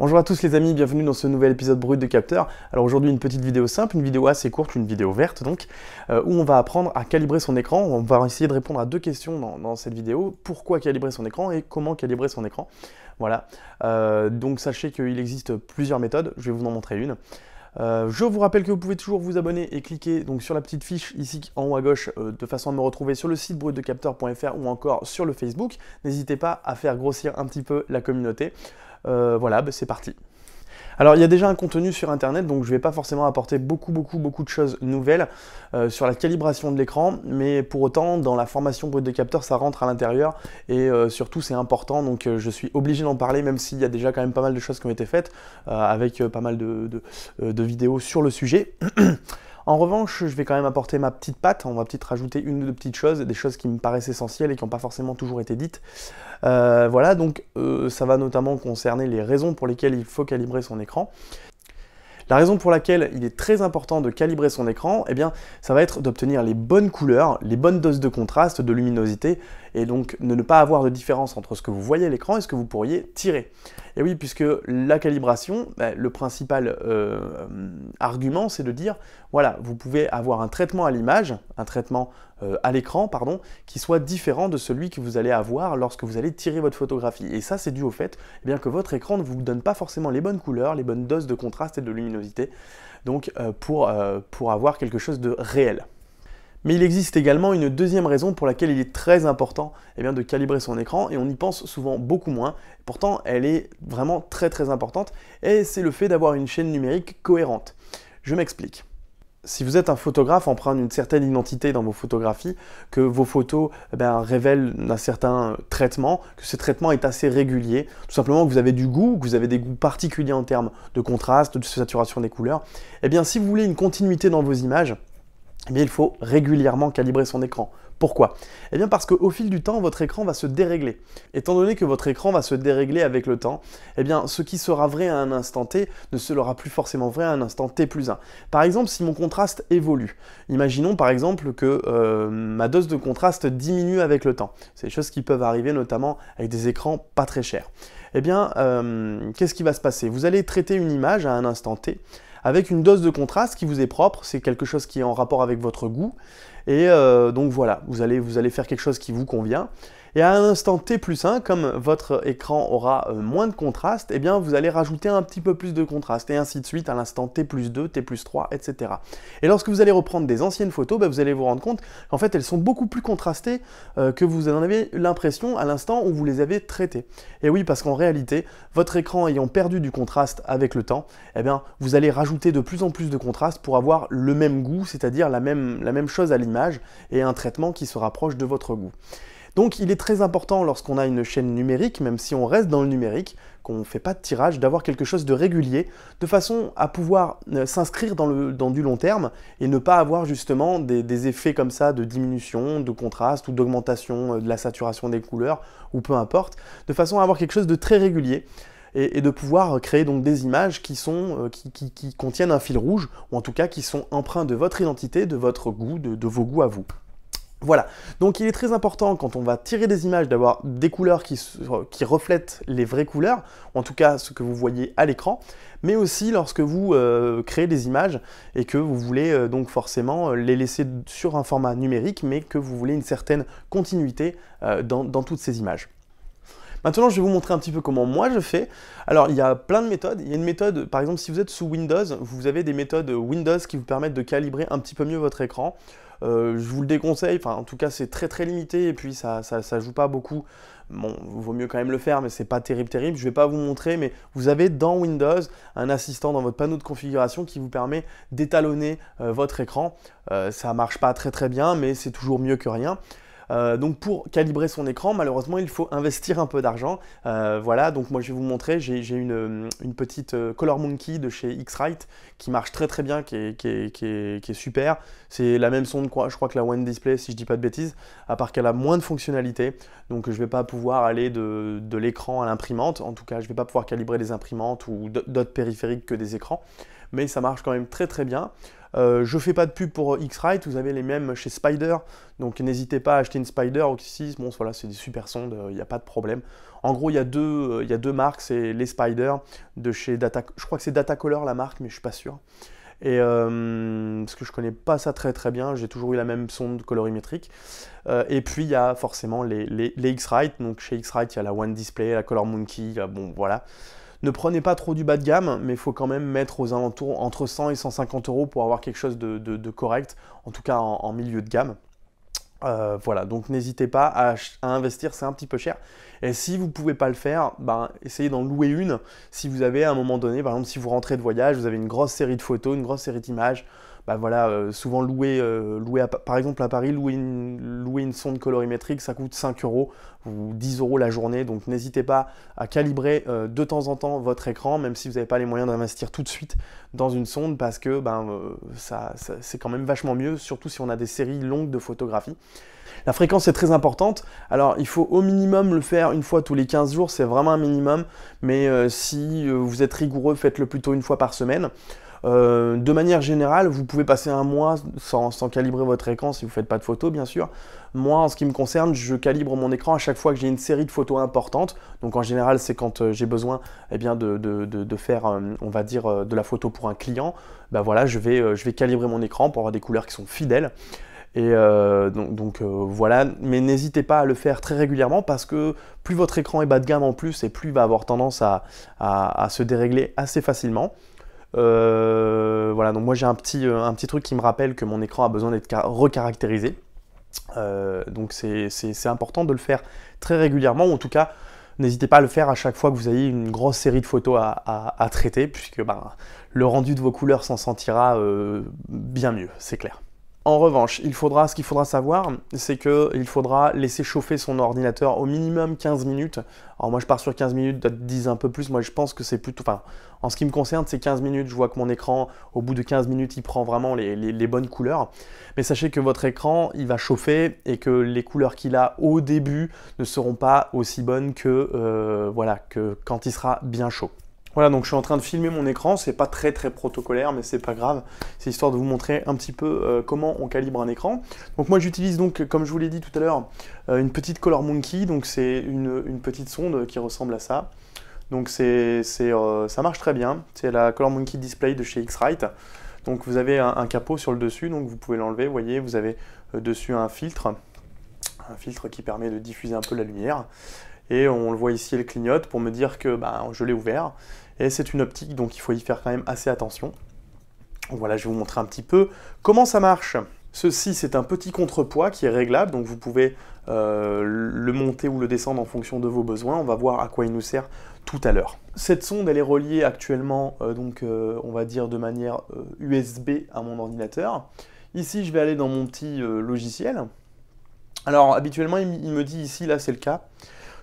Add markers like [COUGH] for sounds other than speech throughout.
Bonjour à tous les amis, bienvenue dans ce nouvel épisode brut de Capteur. Alors aujourd'hui une petite vidéo simple, une vidéo assez courte, une vidéo verte donc, euh, où on va apprendre à calibrer son écran. On va essayer de répondre à deux questions dans, cette vidéo. Pourquoi calibrer son écran et comment calibrer son écran Voilà, euh, donc sachez qu'il existe plusieurs méthodes, je vais vous en montrer une. Euh, je vous rappelle que vous pouvez toujours vous abonner et cliquer donc sur la petite fiche ici en haut à gauche euh, de façon à me retrouver sur le site brutdecapteur.fr ou encore sur le Facebook. N'hésitez pas à faire grossir un petit peu la communauté. Euh, voilà, bah, c'est parti. Alors il y a déjà un contenu sur Internet, donc je ne vais pas forcément apporter beaucoup, beaucoup, beaucoup de choses nouvelles euh, sur la calibration de l'écran, mais pour autant, dans la formation brute de capteur, ça rentre à l'intérieur et euh, surtout c'est important, donc euh, je suis obligé d'en parler, même s'il y a déjà quand même pas mal de choses qui ont été faites avec pas mal de vidéos sur le sujet. [CLEARS THROAT] En revanche, je vais quand même apporter ma petite patte, on va peut-être rajouter une ou deux petites choses, des choses qui me paraissent essentielles et qui n'ont pas forcément toujours été dites. Euh, voilà, donc euh, ça va notamment concerner les raisons pour lesquelles il faut calibrer son écran. La raison pour laquelle il est très important de calibrer son écran, eh bien, ça va être d'obtenir les bonnes couleurs, les bonnes doses de contraste, de luminosité, et donc ne, pas avoir de différence entre ce que vous voyez à l'écran et ce que vous pourriez tirer. Et oui, puisque la calibration, bah, le principal euh, argument, c'est de dire, voilà, vous pouvez avoir un traitement à l'image, un traitement euh, à l'écran, pardon, qui soit différent de celui que vous allez avoir lorsque vous allez tirer votre photographie. Et ça, c'est dû au fait eh bien, que votre écran ne vous donne pas forcément les bonnes couleurs, les bonnes doses de contraste et de luminosité, donc euh, pour, pour avoir quelque chose de réel. Mais il existe également une deuxième raison pour laquelle il est très important eh bien, de calibrer son écran et on y pense souvent beaucoup moins. Pourtant, elle est vraiment très très importante et c'est le fait d'avoir une chaîne numérique cohérente. Je m'explique. Si vous êtes un photographe, empreint d'une certaine identité dans vos photographies, que vos photos eh révèlent un certain traitement, que ce traitement est assez régulier, tout simplement que vous avez du goût, que vous avez des goûts particuliers en termes de contraste, de saturation des couleurs, et eh bien si vous voulez une continuité dans vos images, eh il faut régulièrement calibrer son écran. Pourquoi Eh bien parce qu'au fil du temps, votre écran va se dérégler. Étant donné que votre écran va se dérégler avec le temps, eh bien ce qui sera vrai à un instant T ne sera plus forcément vrai à un instant T plus 1. Par exemple, si mon contraste évolue, imaginons par exemple que euh, ma dose de contraste diminue avec le temps. C'est des choses qui peuvent arriver notamment avec des écrans pas très chers. Eh bien, euh, qu'est-ce qui va se passer Vous allez traiter une image à un instant T avec une dose de contraste qui vous est propre, c'est quelque chose qui est en rapport avec votre goût. Et euh, donc voilà, vous allez, vous allez faire quelque chose qui vous convient. Et à un instant T plus 1, comme votre écran aura euh, moins de contraste, eh bien vous allez rajouter un petit peu plus de contraste, et ainsi de suite à l'instant T plus 2, T plus 3, etc. Et lorsque vous allez reprendre des anciennes photos, bah, vous allez vous rendre compte qu'en fait elles sont beaucoup plus contrastées euh, que vous en avez l'impression à l'instant où vous les avez traitées. Et oui, parce qu'en réalité, votre écran ayant perdu du contraste avec le temps, eh bien vous allez rajouter de plus en plus de contraste pour avoir le même goût, c'est-à-dire la même, la même chose à l'image, et un traitement qui se rapproche de votre goût. Donc il est très important lorsqu'on a une chaîne numérique, même si on reste dans le numérique, qu'on ne fait pas de tirage, d'avoir quelque chose de régulier, de façon à pouvoir euh, s'inscrire dans, dans du long terme et ne pas avoir justement des, effets comme ça de diminution, de contraste ou d'augmentation euh, de la saturation des couleurs ou peu importe, de façon à avoir quelque chose de très régulier et, de pouvoir créer donc des images qui, sont, euh, qui, contiennent un fil rouge, ou en tout cas qui sont empreintes de votre identité, de votre goût, de vos goûts à vous. Voilà, donc il est très important quand on va tirer des images d'avoir des couleurs qui, reflètent les vraies couleurs, en tout cas ce que vous voyez à l'écran, mais aussi lorsque vous euh, créez des images et que vous voulez euh, donc forcément euh, les laisser sur un format numérique, mais que vous voulez une certaine continuité dans toutes ces images. Maintenant, je vais vous montrer un petit peu comment moi je fais. Alors, il y a plein de méthodes. Il y a une méthode, par exemple, si vous êtes sous Windows, vous avez des méthodes Windows qui vous permettent de calibrer un petit peu mieux votre écran. Euh, je vous le déconseille, enfin en tout cas c'est très très limité et puis ça, ça, joue pas beaucoup. Bon, vaut mieux quand même le faire, mais c'est pas terrible terrible. Je vais pas vous montrer, mais vous avez dans Windows un assistant dans votre panneau de configuration qui vous permet d'étalonner euh, votre écran. Euh, ça marche pas très très bien, mais c'est toujours mieux que rien. Euh, donc pour calibrer son écran, malheureusement, il faut investir un peu d'argent. Euh, voilà, donc moi je vais vous montrer, j'ai euh, une, petite Color Monkey de chez X-Rite qui marche très très bien, qui est, super. C'est la même sonde, quoi, je crois que la One Display, si je dis pas de bêtises, à part qu'elle a moins de fonctionnalités. Donc je vais pas pouvoir aller de, l'écran à l'imprimante. En tout cas, je vais pas pouvoir calibrer les imprimantes ou d'autres périphériques que des écrans mais ça marche quand même très très bien. Euh, je fais pas de pub pour X-Rite, vous avez les mêmes chez Spider, donc n'hésitez pas à acheter une Spider aussi bon voilà, c'est des super sondes, il euh, n'y a pas de problème. En gros, il y, a deux, euh, deux marques, c'est les Spider de chez Data, je crois que c'est Data Color la marque, mais je suis pas sûr. Et parce que je connais pas ça très très bien, j'ai toujours eu la même sonde colorimétrique. et puis il y a forcément les, X-Rite, donc chez X-Rite il y a la One Display, la Color Monkey, bon voilà. Ne prenez pas trop du bas de gamme, mais il faut quand même mettre aux alentours entre 100 et 150 euros pour avoir quelque chose de, correct, en tout cas en, milieu de gamme. Euh, voilà, donc n'hésitez pas à, investir, c'est un petit peu cher. Et si vous ne pouvez pas le faire, ben, essayez d'en louer une. Si vous avez à un moment donné, par exemple, si vous rentrez de voyage, vous avez une grosse série de photos, une grosse série d'images, bah voilà, euh, souvent louer, euh, louer par exemple à Paris, louer une, sonde colorimétrique, ça coûte 5 euros ou 10 euros la journée. Donc n'hésitez pas à calibrer euh, de temps en temps votre écran, même si vous n'avez pas les moyens d'investir tout de suite dans une sonde, parce que ben, ça, c'est quand même vachement mieux, surtout si on a des séries longues de photographies. La fréquence est très importante, alors il faut au minimum le faire une fois tous les 15 jours, c'est vraiment un minimum, mais si vous êtes rigoureux, faites-le plutôt une fois par semaine. Euh, de manière générale, vous pouvez passer un mois sans, calibrer votre écran si vous ne faites pas de photos, bien sûr. Moi, en ce qui me concerne, je calibre mon écran à chaque fois que j'ai une série de photos importantes. Donc en général, c'est quand euh, j'ai besoin eh bien, de, faire, euh, on va dire, de la photo pour un client. Bah, voilà, je vais, calibrer mon écran pour avoir des couleurs qui sont fidèles. Et donc, voilà, mais n'hésitez pas à le faire très régulièrement parce que plus votre écran est bas de gamme en plus et plus il va avoir tendance à se dérégler assez facilement. Euh, voilà, donc moi j'ai un petit, euh, un petit truc qui me rappelle que mon écran a besoin d'être recaractérisé. Euh, donc c'est important de le faire très régulièrement, en tout cas N'hésitez pas à le faire à chaque fois que vous ayez une grosse série de photos à, traiter, puisque ben, le rendu de vos couleurs s'en sentira bien mieux, c'est clair. En revanche, il faudra, ce qu'il faudra savoir, c'est qu'il faudra laisser chauffer son ordinateur au minimum 15 minutes. Alors moi je pars sur 15 minutes, d'autres disent un peu plus, moi je pense que c'est plutôt... Enfin, en ce qui me concerne, c'est 15 minutes, je vois que mon écran, au bout de 15 minutes, il prend vraiment les, bonnes couleurs. Mais sachez que votre écran, il va chauffer et que les couleurs qu'il a au début ne seront pas aussi bonnes que, euh, voilà, que quand il sera bien chaud. Voilà, donc je suis en train de filmer mon écran, c'est pas très très protocolaire, mais c'est pas grave, c'est histoire de vous montrer un petit peu euh, comment on calibre un écran. Donc moi j'utilise donc, comme je vous l'ai dit tout à l'heure, euh, une petite Color Monkey, donc c'est une, petite sonde qui ressemble à ça. Donc c'est, euh, ça marche très bien, c'est la Color Monkey Display de chez Xrite. Donc vous avez un, un, capot sur le dessus, donc vous pouvez l'enlever, vous voyez, vous avez dessus un filtre, un filtre qui permet de diffuser un peu la lumière. Et on le voit ici, elle clignote pour me dire que bah, je l'ai ouvert. Et c'est une optique, donc il faut y faire quand même assez attention. Voilà, je vais vous montrer un petit peu comment ça marche. Ceci, c'est un petit contrepoids qui est réglable, donc vous pouvez euh, le monter ou le descendre en fonction de vos besoins. On va voir à quoi il nous sert tout à l'heure. Cette sonde, elle est reliée actuellement, euh, donc euh, on va dire de manière USB à mon ordinateur. Ici, je vais aller dans mon petit logiciel. Alors, habituellement, il me dit ici, là, c'est le cas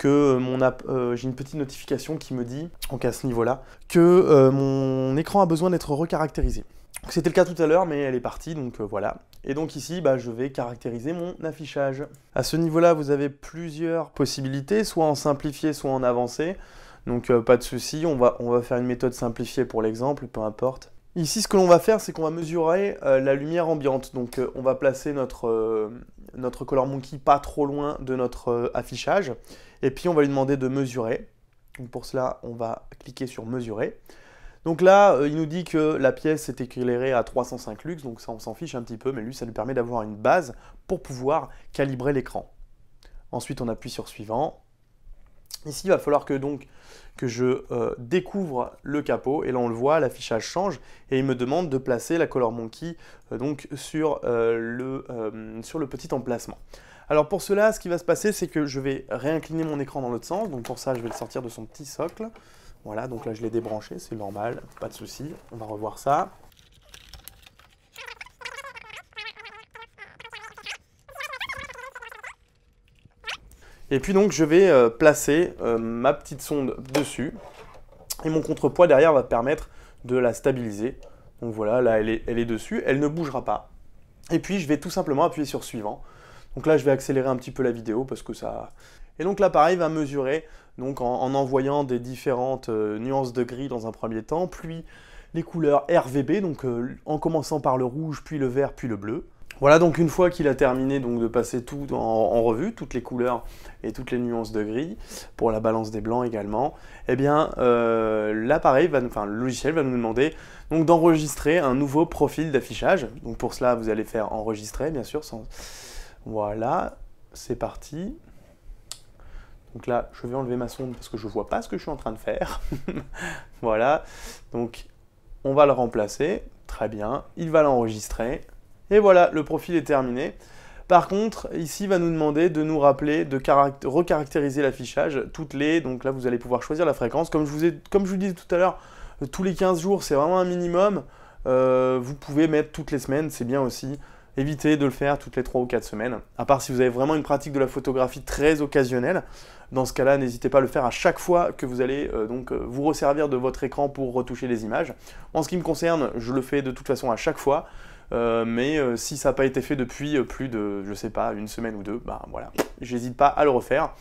que euh, mon app, euh, j'ai une petite notification qui me dit, donc à ce niveau-là, que euh, mon écran a besoin d'être recaractérisé. C'était le cas tout à l'heure, mais elle est partie, donc voilà. Et donc ici, bah, je vais caractériser mon affichage. À ce niveau-là, vous avez plusieurs possibilités, soit en simplifié, soit en avancé. Donc pas de souci, on va, on va faire une méthode simplifiée pour l'exemple, peu importe. Ici, ce que l'on va faire, c'est qu'on va mesurer la lumière ambiante. Donc, on va placer notre, notre color monkey pas trop loin de notre euh, affichage. Et puis on va lui demander de mesurer. pour cela, on va cliquer sur mesurer. Donc là, euh, il nous dit que la pièce est éclairée à 305 lux, donc ça on s'en fiche un petit peu, mais lui ça lui permet d'avoir une base pour pouvoir calibrer l'écran. Ensuite on appuie sur suivant, Ici, il va falloir que donc que je euh, découvre le capot et là on le voit, l'affichage change et il me demande de placer la Color Monkey euh, sur, euh, le, sur le petit emplacement. Alors pour cela, ce qui va se passer, c'est que je vais réincliner mon écran dans l'autre sens. Donc pour ça, je vais le sortir de son petit socle. Voilà, donc là je l'ai débranché, c'est normal, pas de souci. On va revoir ça. Et puis donc je vais euh, placer euh, ma petite sonde dessus. Et mon contrepoids derrière va permettre de la stabiliser. Donc voilà, là elle est, dessus, elle ne bougera pas. Et puis je vais tout simplement appuyer sur suivant. Donc là je vais accélérer un petit peu la vidéo parce que ça... Et donc l'appareil va mesurer donc en, envoyant des différentes euh, nuances de gris dans un premier temps, puis les couleurs RVB, donc en commençant par le rouge, puis le vert, puis le bleu. Voilà donc une fois qu'il a terminé donc de passer tout en, revue, toutes les couleurs et toutes les nuances de gris, pour la balance des blancs également, eh bien euh, l'appareil, va, enfin le logiciel va nous demander donc d'enregistrer un nouveau profil d'affichage. Donc pour cela vous allez faire enregistrer bien sûr. Voilà, c'est parti. Donc là je vais enlever ma sonde parce que je ne vois pas ce que je suis en train de faire. [LAUGHS] voilà, donc on va le remplacer, très bien, il va l'enregistrer. Et voilà, le profil est terminé. Par contre, ici, il va nous demander de nous rappeler, de recaractériser l'affichage toutes les... Donc là, vous allez pouvoir choisir la fréquence. Comme je vous, ai, comme je disais tout à l'heure, euh, tous les 15 jours, c'est vraiment un minimum. Euh, vous pouvez mettre toutes les semaines, c'est bien aussi. Évitez de le faire toutes les 3 ou 4 semaines, à part si vous avez vraiment une pratique de la photographie très occasionnelle. Dans ce cas-là, n'hésitez pas à le faire à chaque fois que vous allez euh, donc vous resservir de votre écran pour retoucher les images. En ce qui me concerne, je le fais de toute façon à chaque fois. Euh, mais euh, si ça n'a pas été fait depuis euh, plus de, je sais pas, une semaine ou deux, bah voilà, j'hésite pas à le refaire.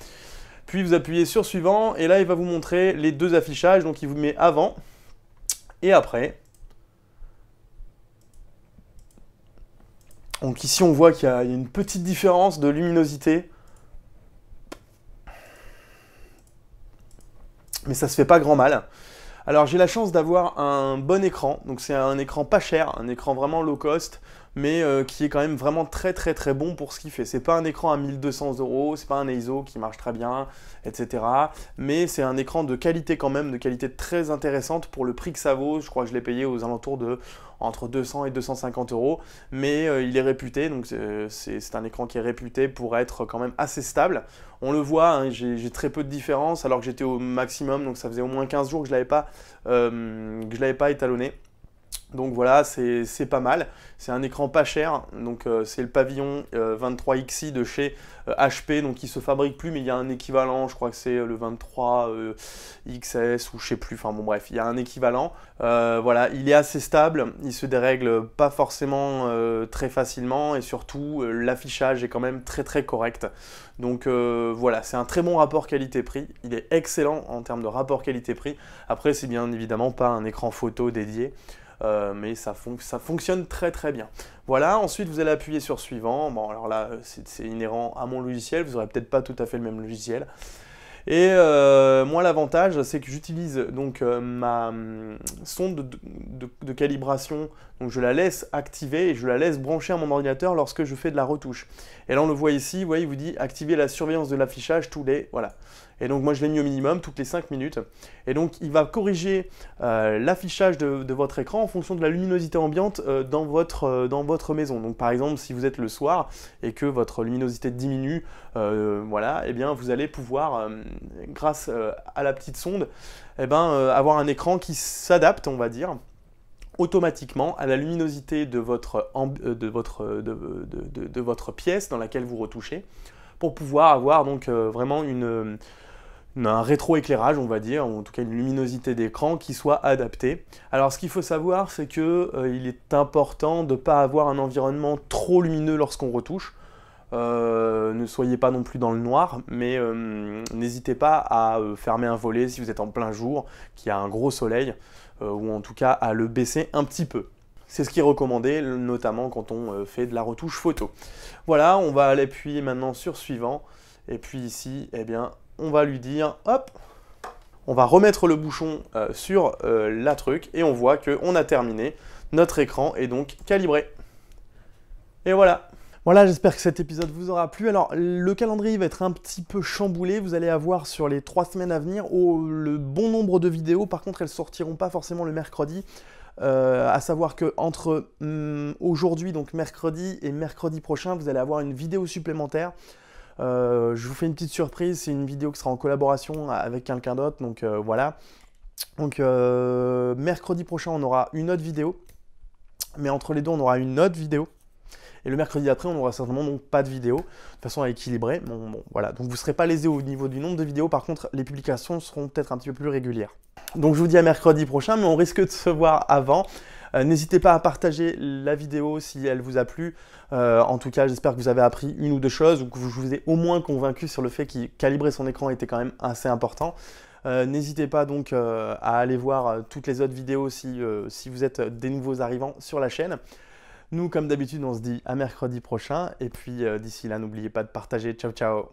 Puis vous appuyez sur suivant, et là il va vous montrer les deux affichages, donc il vous met avant et après. Donc ici on voit qu'il y, a une petite différence de luminosité. Mais ça se fait pas grand mal. Alors j'ai la chance d'avoir un bon écran, donc c'est un écran pas cher, un écran vraiment low cost mais euh, qui est quand même vraiment très très très bon pour ce qu'il fait. C'est pas un écran à 1200 euros, c'est pas un ISO qui marche très bien, etc. Mais c'est un écran de qualité quand même, de qualité très intéressante pour le prix que ça vaut. Je crois que je l'ai payé aux alentours de entre 200 et 250 euros, mais euh, il est réputé, donc c'est un écran qui est réputé pour être quand même assez stable. On le voit, hein, j'ai très peu de différence alors que j'étais au maximum, donc ça faisait au moins 15 jours que je l'avais pas, euh, l'avais pas étalonné. Donc voilà, c'est pas mal. C'est un écran pas cher. Donc euh, c'est le pavillon 23XI euh, de chez HP. Euh, Donc il se fabrique plus, mais il y a un équivalent. Je crois que c'est le 23XS ou je sais plus. Enfin bon bref, il y a un équivalent. voilà, il est assez stable. Il se dérègle pas forcément très facilement et surtout l'affichage est quand même très très correct. Donc voilà, c'est un très bon rapport qualité-prix. Il est excellent en termes de rapport qualité-prix. Après, c'est bien évidemment pas un écran photo dédié. Euh, mais ça, fonctionne très très bien. Voilà, ensuite vous allez appuyer sur suivant. Bon, alors là, euh, c'est inhérent à mon logiciel, vous n'aurez peut-être pas tout à fait le même logiciel. Et euh, moi, l'avantage, c'est que j'utilise donc ma hum, sonde de, calibration. Donc, je la laisse activer et je la laisse brancher à mon ordinateur lorsque je fais de la retouche. Et là, on le voit ici. Vous voyez, il vous dit activer la surveillance de l'affichage tous les voilà et donc moi je l'ai mis au minimum toutes les 5 minutes. Et donc il va corriger euh, l'affichage de, votre écran en fonction de la luminosité ambiante euh, dans, votre, euh, dans votre maison. Donc par exemple si vous êtes le soir et que votre luminosité diminue, voilà, et eh bien vous allez pouvoir, grâce à la petite sonde, eh ben, avoir un écran qui s'adapte, on va dire, automatiquement à la luminosité de votre, de votre, de, votre pièce dans laquelle vous retouchez pour pouvoir avoir donc vraiment une, un rétroéclairage, on va dire, ou en tout cas une luminosité d'écran qui soit adaptée. Alors ce qu'il faut savoir, c'est qu'il euh, est important de ne pas avoir un environnement trop lumineux lorsqu'on retouche. Euh, ne soyez pas non plus dans le noir, mais euh, n'hésitez pas à fermer un volet si vous êtes en plein jour, qu'il y a un gros soleil, ou en tout cas à le baisser un petit peu. C'est ce qui est recommandé, notamment quand on fait de la retouche photo. Voilà, on va aller appuyer maintenant sur suivant. Et puis ici, eh bien, on va lui dire, hop, on va remettre le bouchon euh, sur euh, la truc et on voit qu'on a terminé. Notre écran est donc calibré. Et voilà voilà, j'espère que cet épisode vous aura plu. Alors, le calendrier va être un petit peu chamboulé. Vous allez avoir sur les trois semaines à venir oh, le bon nombre de vidéos. Par contre, elles sortiront pas forcément le mercredi. A euh, à savoir que entre hum, aujourd'hui, donc mercredi, et mercredi prochain, vous allez avoir une vidéo supplémentaire euh, je vous fais une petite surprise, c'est une vidéo qui sera en collaboration avec quelqu'un d'autre, donc euh, voilà. Donc euh, mercredi prochain, on aura une autre vidéo, mais entre les deux, on aura une autre vidéo. Et le mercredi après, on n'aura certainement donc pas de vidéo, de façon à équilibrer. voilà. Donc vous ne serez pas lésé au niveau du nombre de vidéos, par contre, les publications seront peut-être un petit peu plus régulières. Donc je vous dis à mercredi prochain, mais on risque de se voir avant. Euh, n'hésitez pas à partager la vidéo si elle vous a plu. Euh, en tout cas, j'espère que vous avez appris une ou deux choses ou que je vous ai au moins convaincu sur le fait que calibrer son écran était quand même assez important. Euh, n'hésitez pas donc à aller voir toutes les autres vidéos si, si, vous êtes des nouveaux arrivants sur la chaîne. Nous, comme d'habitude, on se dit à mercredi prochain. Et puis d'ici là, n'oubliez pas de partager. Ciao, ciao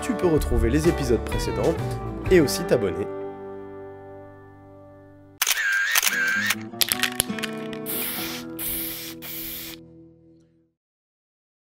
Tu peux retrouver les épisodes précédents et aussi t'abonner